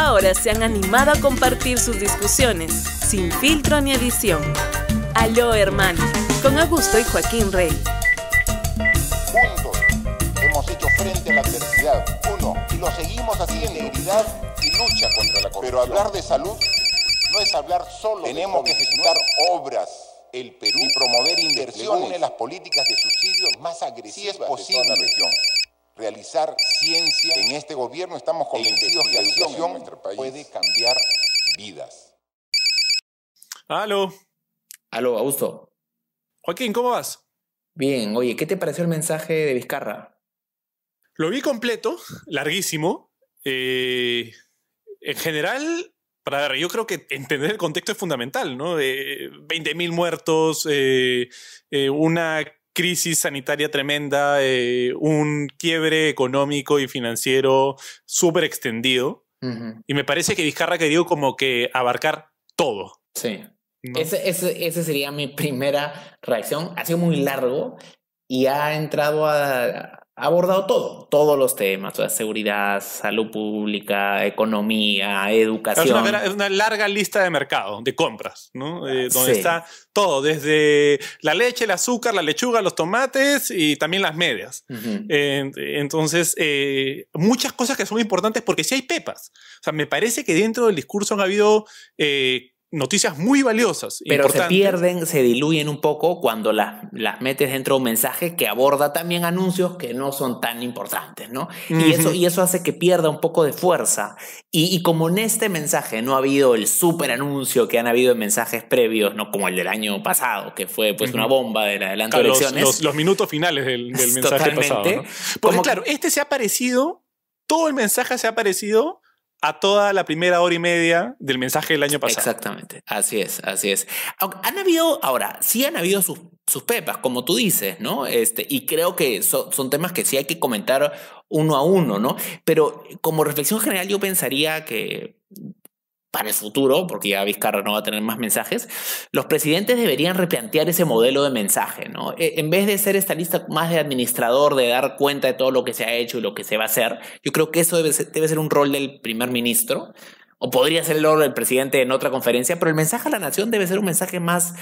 ahora se han animado a compartir sus discusiones, sin filtro ni edición. Aló, hermano, con Augusto y Joaquín Rey. Juntos hemos hecho frente a la adversidad, uno, y lo seguimos haciendo, unidad y lucha contra la corrupción. Pero hablar de salud no es hablar solo Tenemos que ejecutar obras. El Perú y promover inversiones en las políticas de subsidio más agresivas posible. la región realizar ciencia en este gobierno. Estamos e convencidos que la educación puede cambiar vidas. Aló. Aló, Augusto. Joaquín, ¿cómo vas? Bien, oye, ¿qué te pareció el mensaje de Vizcarra? Lo vi completo, larguísimo. Eh, en general, para ver, yo creo que entender el contexto es fundamental, ¿no? 20.000 eh, muertos, eh, una crisis sanitaria tremenda, eh, un quiebre económico y financiero súper extendido. Y me parece que Vizcarra quería como que abarcar todo. Sí. esa ese, ese, sería mi primera reacción. Ha sido muy largo y ha entrado a, ha abordado todo, todos los temas, o seguridad, salud pública, economía, educación. Es una, larga lista de mercado, de compras, ¿no? Eh, ah, donde está todo, desde la leche, el azúcar, la lechuga, los tomates y también las medias. entonces, eh, muchas cosas que son importantes porque sí hay pepas. O sea, me parece que dentro del discurso han habido eh, noticias muy valiosas. Pero se pierden, se diluyen un poco cuando las, las metes dentro de un mensaje que aborda también anuncios que no son tan importantes, ¿no? y, eso, y eso hace que pierda un poco de fuerza. Y, como en este mensaje no ha habido el súper anuncio que han habido en mensajes previos, ¿no? Como el del año pasado, que fue pues una bomba del adelanto de elecciones. Los, los, minutos finales del, mensaje pasado. ¿no? Porque claro, este se ha parecido, todo el mensaje se ha parecido a toda la primera hora y media del mensaje del año pasado. Exactamente, así es, así es. Han habido, ahora, sí han habido sus, sus pepas, como tú dices, ¿no? Este, y creo que son temas que sí hay que comentar uno a uno, ¿no? Pero como reflexión general yo pensaría que para el futuro, porque ya Vizcarra no va a tener más mensajes, los presidentes deberían replantear ese modelo de mensaje, ¿no? E, en vez de ser esta lista más de administrador, de dar cuenta de todo lo que se ha hecho y lo que se va a hacer, yo creo que eso debe ser, debe ser un rol del primer ministro, o podría ser el rol del presidente en otra conferencia, pero el mensaje a la nación debe ser un mensaje más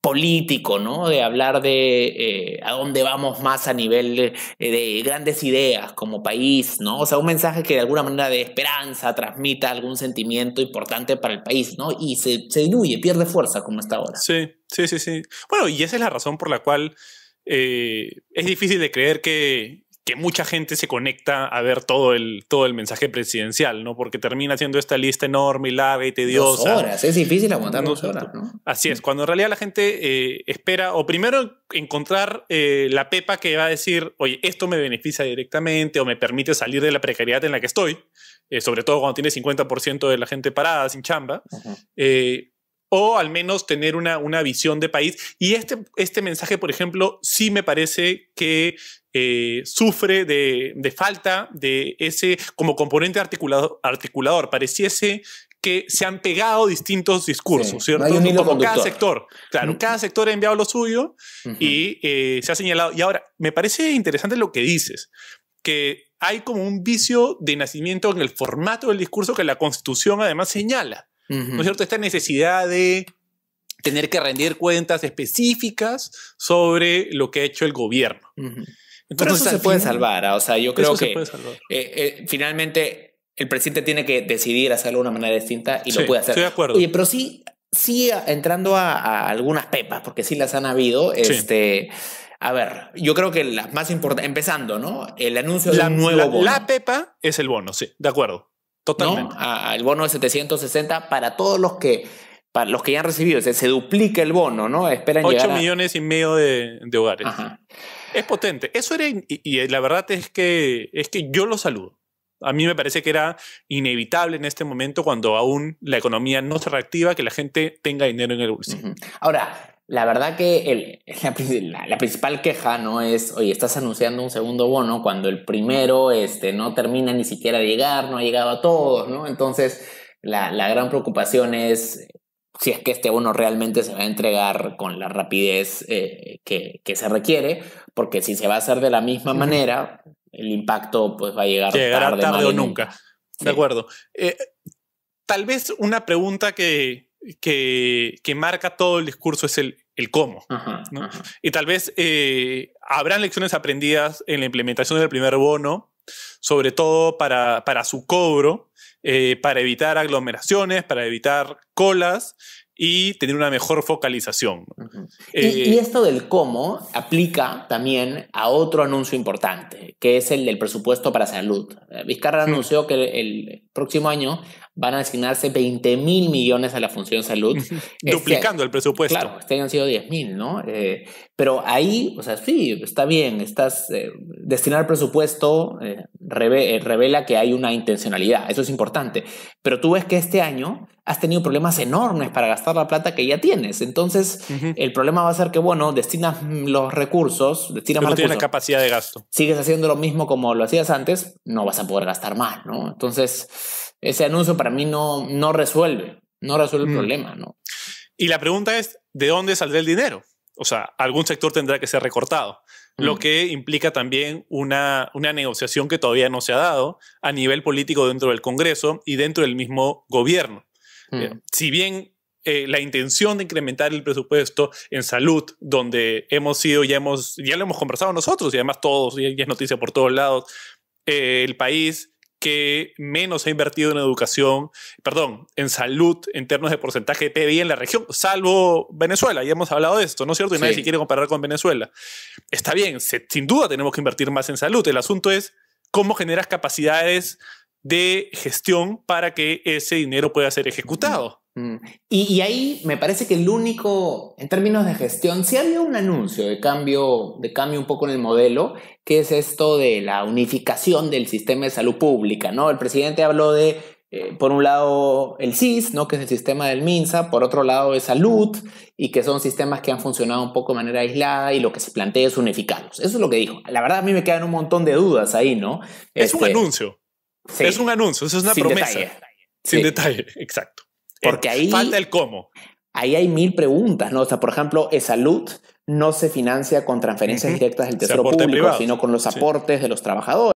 político, ¿no? De hablar de eh, a dónde vamos más a nivel de, grandes ideas como país, ¿no? O sea, un mensaje que de alguna manera de esperanza transmita algún sentimiento importante para el país, ¿no? Y se, diluye, pierde fuerza como está ahora. Sí, sí, sí, sí. Bueno, y esa es la razón por la cual eh, es difícil de creer que que mucha gente se conecta a ver todo el, todo el mensaje presidencial, ¿no? Porque termina siendo esta lista enorme, larga y tediosa. Dos horas, es difícil aguantar dos horas, ¿no? Así es, cuando en realidad la gente eh, espera, o primero encontrar eh, la pepa que va a decir, oye, esto me beneficia directamente o me permite salir de la precariedad en la que estoy, eh, sobre todo cuando tiene 50% de la gente parada, sin chamba o al menos tener una, una visión de país. Y este, este mensaje, por ejemplo, sí me parece que eh, sufre de, de, falta de ese como componente articulador. Pareciese que se han pegado distintos discursos, ¿cierto? como cada sector. Claro, cada sector ha enviado lo suyo y eh, se ha señalado. Y ahora, me parece interesante lo que dices, que hay como un vicio de nacimiento en el formato del discurso que la Constitución además señala. ¿No es cierto? Esta necesidad de tener que rendir cuentas específicas sobre lo que ha hecho el gobierno. Entonces, eso se puede salvar. ¿ah? O sea, yo creo que eh, eh, finalmente el presidente tiene que decidir hacerlo de una manera distinta y lo puede hacer. Estoy de acuerdo. pero sí, sí entrando a, algunas pepas, porque sí las han habido, este. A ver, yo creo que las más importantes, empezando, ¿no? El anuncio de la, La pepa es el bono, sí, de acuerdo. Totalmente. ¿no? al bono de 760 para todos los que para los que ya han recibido, se, duplica el bono, ¿no? Esperan 8 llegar a... millones y medio de, de hogares. Es potente. Eso era, y, eh, la verdad es que, es que yo lo saludo. A mí me parece que era inevitable en este momento, cuando aún la economía no se reactiva, que la gente tenga dinero en el bolsillo. Ahora, la verdad que el, la, principal queja no es, oye, estás anunciando un segundo bono cuando el primero este, no termina ni siquiera de llegar, no ha llegado a todos, ¿no? Entonces, la, gran preocupación es si es que este bono realmente se va a entregar con la rapidez eh, que, se requiere, porque si se va a hacer de la misma manera, el impacto pues va a llegar tarde, o nunca. De acuerdo. Eh, tal vez una pregunta que, que, marca todo el discurso es el, el cómo. Y tal vez eh, habrán lecciones aprendidas en la implementación del primer bono, sobre todo para, su cobro, eh, para evitar aglomeraciones, para evitar colas y tener una mejor focalización. Eh, y, esto del cómo aplica también a otro anuncio importante, que es el del presupuesto para salud. Vizcarra anunció que el próximo año van a asignarse 20 mil millones a la función salud. Este Duplicando el presupuesto. Claro, este año han sido 10 mil, ¿no? Eh, pero ahí, o sea, sí, está bien, estás, eh, destinar presupuesto eh, revela que hay una intencionalidad, eso es importante, pero tú ves que este año has tenido problemas enormes para gastar la plata que ya tienes, entonces el problema va a ser que, bueno, destinas los recursos, destinas más tienes capacidad de gasto. Sigues haciendo lo mismo como lo hacías antes, no vas a poder gastar más, ¿no? Entonces ese anuncio para mí no, no resuelve, no resuelve el mm. problema, Y la pregunta es, ¿de dónde saldrá el dinero? O sea, algún sector tendrá que ser recortado, lo mm. que implica también una, negociación que todavía no se ha dado a nivel político dentro del Congreso y dentro del mismo gobierno. Mm. Eh, si bien eh, la intención de incrementar el presupuesto en salud, donde hemos sido, ya, hemos, ya lo hemos conversado nosotros y además todos, y es noticia por todos lados, eh, el país que menos ha invertido en educación, perdón, en salud en términos de porcentaje de PBI en la región, salvo Venezuela. Ya hemos hablado de esto, ¿no es cierto? Y nadie se quiere comparar con Venezuela. Está bien, sin duda tenemos que invertir más en salud. El asunto es cómo generas capacidades de gestión para que ese dinero pueda ser ejecutado. Mm. Y, ahí me parece que el único, en términos de gestión, sí había un anuncio de cambio, de cambio un poco en el modelo, que es esto de la unificación del sistema de salud pública, ¿no? El presidente habló de, eh, por un lado, el SIS, ¿no? Que es el sistema del MINSA, por otro lado, de salud, y que son sistemas que han funcionado un poco de manera aislada y lo que se plantea es unificarlos. Eso es lo que dijo. La verdad, a mí me quedan un montón de dudas ahí, ¿no? Es un este, anuncio. Es un anuncio, eso es una sin promesa. Sin detalle, exacto. Eh, porque ahí. Falta el cómo. Ahí hay mil preguntas, ¿no? O sea, por ejemplo, salud no se financia con transferencias directas del Tesoro Público, sino con los aportes de los trabajadores.